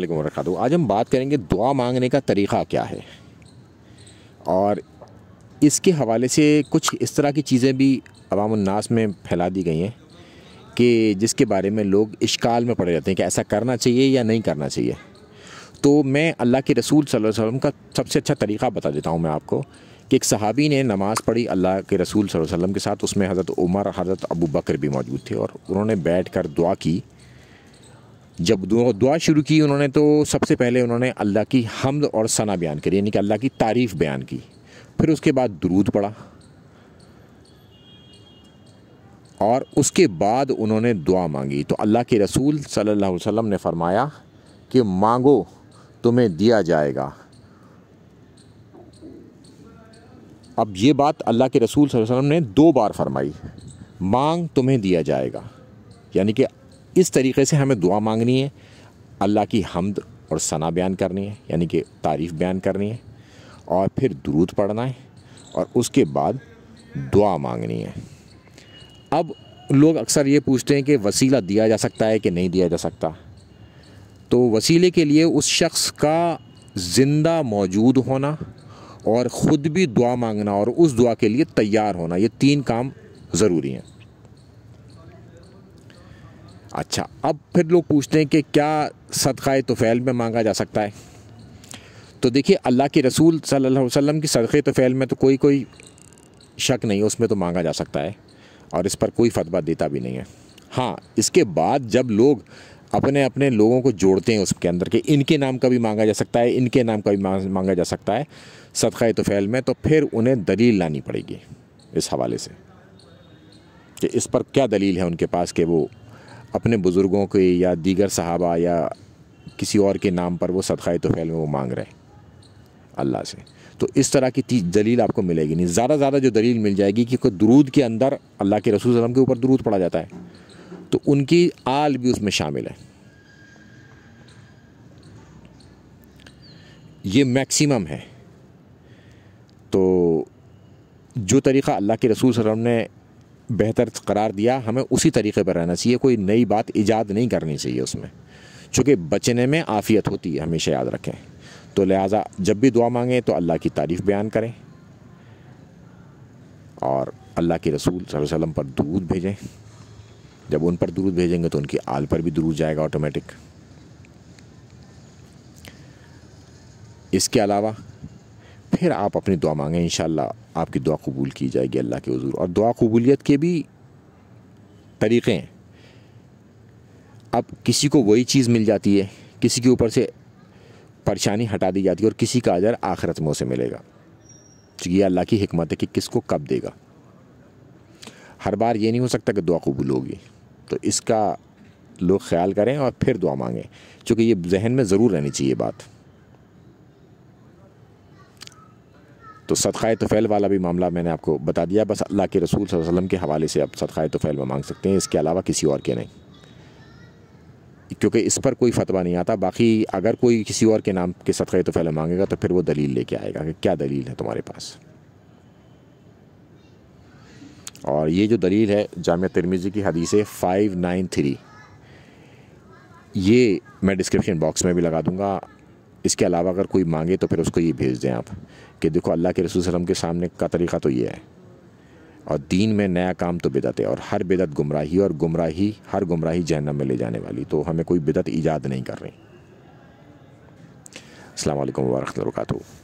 वालेकुम वरक आज हम बात करेंगे दुआ मांगने का तरीक़ा क्या है और इसके हवाले से कुछ इस तरह की चीज़ें भी अवामनास में फैला दी गई हैं कि जिसके बारे में लोग इश्काल में पड़े रहते हैं कि ऐसा करना चाहिए या नहीं करना चाहिए तो मैं अल्लाह के रसूल सल्लल्लाहु अलैहि वसल्लम का सबसे अच्छा तरीक़ा बता देता हूँ मैं आपको कि एक सहाबी ने नमाज़ पढ़ी अल्लाह के रसूल सल्लल्लाहु अलैहि वसल्लम के साथ उसमें हज़रत उमर हज़रत अबू बकर भी मौजूद थे और उन्होंने बैठ कर दुआ की जब दुआ शुरू की उन्होंने तो सबसे पहले उन्होंने अल्लाह की हमद और सना बयान करी यानी कि अल्लाह की तारीफ़ बयान की फिर उसके बाद दरूद पढ़ा और उसके बाद उन्होंने दुआ मांगी तो अल्लाह के रसूल सल्लल्लाहु अलैहि वसल्लम ने फरमाया कि मांगो तुम्हें दिया जाएगा अब ये बात अल्लाह के रसूल वसल्लम ने दो बार फरमाई मांग तुम्हें दिया जाएगा यानी कि इस तरीके से हमें दुआ मांगनी है अल्लाह की हमद और सना बयान करनी है यानी कि तारीफ़ बयान करनी है और फिर दुरूद पढ़ना है और उसके बाद दुआ मांगनी है अब लोग अक्सर ये पूछते हैं कि वसीला दिया जा सकता है कि नहीं दिया जा सकता तो वसीले के लिए उस शख्स का ज़िंदा मौजूद होना और ख़ुद भी दुआ मांगना और उस दुआ के लिए तैयार होना ये तीन काम ज़रूरी हैं अच्छा अब फिर लोग पूछते हैं कि क्या सदक़ा तोफ़ैल में मांगा जा सकता है तो देखिए अल्लाह के रसूल सल्लल्लाहु अलैहि वसल्लम की सदक़े तोफ़ैल में तो कोई कोई शक नहीं है उसमें तो मांगा जा सकता है और इस पर कोई फतवा देता भी नहीं है हाँ इसके बाद जब लोग अपने अपने लोगों को जोड़ते हैं उसके अंदर कि इनके नाम का भी मांगा जा सकता है इनके नाम का भी मांगा जा सकता है सदक़ा तोफ़ैल में तो फिर उन्हें दलील लानी पड़ेगी इस हवाले से कि इस पर क्या दलील है उनके पास कि वो अपने बुज़ुर्गों के या दीगर सहाबा या किसी और के नाम पर वो सदक़ा फैल में वो मांग रहे हैं अल्लाह से तो इस तरह की दलील आपको मिलेगी नहीं ज़्यादा ज़्यादा जो दलील मिल जाएगी कि कोई दरूद के अंदर अल्लाह के रसूल वसम के ऊपर दरूद पड़ा जाता है तो उनकी आल भी उसमें शामिल है ये मैक्सिमम है तो जो तरीक़ा अल्लाह के रसूल वसम ने बेहतर करार दिया हमें उसी तरीके पर रहना चाहिए कोई नई बात ईजाद नहीं करनी चाहिए उसमें चूँकि बचने में आफियत होती है हमेशा याद रखें तो लिहाजा जब भी दुआ मांगें तो अल्लाह की तारीफ़ बयान करें और अल्लाह के रसूल वसल्लम पर दूध भेजें जब उन पर दूध भेजेंगे तो उनकी आल पर भी दूध जाएगा ऑटोमेटिक इसके अलावा फिर आप अपनी दुआ मांगें इन आपकी दुआ कबूल की जाएगी अल्लाह के हजूर और दुआ कबूलीत के भी तरीक़े हैं अब किसी को वही चीज़ मिल जाती है किसी के ऊपर से परेशानी हटा दी जाती है और किसी का अजर आखिरत में उसे मिलेगा तो ये अल्लाह की हमत है कि किसको कब देगा हर बार ये नहीं हो सकता कि दुआ कबूल होगी तो इसका लोग ख्याल करें और फिर दुआ मांगें क्योंकि ये जहन में ज़रूर रहनी चाहिए बात तो सदक़ाए तफ़ैल वाला भी मामला मैंने आपको बता दिया बस अल्लाह के रसूल वसलम के हवाले से आप सदक़ा तफ़ैल में मांग सकते हैं इसके अलावा किसी और के नहीं क्योंकि इस पर कोई फतवा नहीं आता बाकी अगर कोई किसी और के नाम के सदक़ाए तो मांगेगा तो फिर वो दलील लेके आएगा कि क्या दलील है तुम्हारे पास और ये जो दलील है जामिया तिरमीजी की हदीस फाइव नाइन थ्री ये मैं डिस्क्रिप्शन बॉक्स में भी लगा दूँगा इसके अलावा अगर कोई मांगे तो फिर उसको ये भेज दें आप कि देखो अल्लाह के रसूल वसलम के सामने का तरीक़ा तो ये है और दीन में नया काम तो बिदत है और हर बिदत गुमराही और गुमराही हर गुमराही जहनम में ले जाने वाली तो हमें कोई बिदत ईजाद नहीं कर रही अल्लाम वरहमल वर्का